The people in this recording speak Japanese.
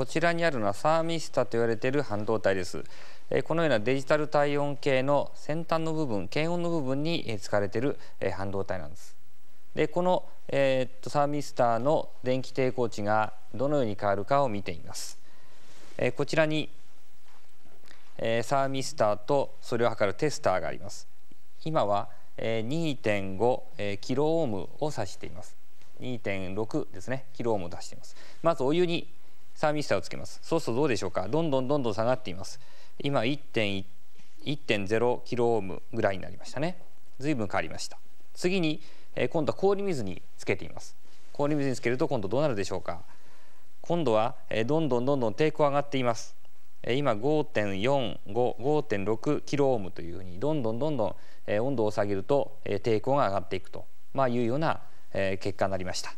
こちらにあるのはサーミスタと言われている半導体です。このようなデジタル体温計の先端の部分検温の部分に使われている半導体なんです。でこの、えー、っとサーミスターの電気抵抗値がどのように変わるかを見ています。えこちらに、えサーミスターとそれを測るテスターがあります。今は、え2.5、えキロオームを指しています。2.6ですねキロオームを出しています。まずお湯にサーミスターをつけますそうするとどうでしょうかどんどんどんどん下がっています今1.0キロオームぐらいになりましたねずいぶん変わりました次に、えー、今度は氷水につけています氷水につけると今度どうなるでしょうか今度は、えー、どんどんどんどん抵抗上がっていますえ今5.455.6キロオームというふうにどんどんどんどんえ温度を下げるとえ抵抗が上がっていくと、まあ、いうようなえ結果になりました。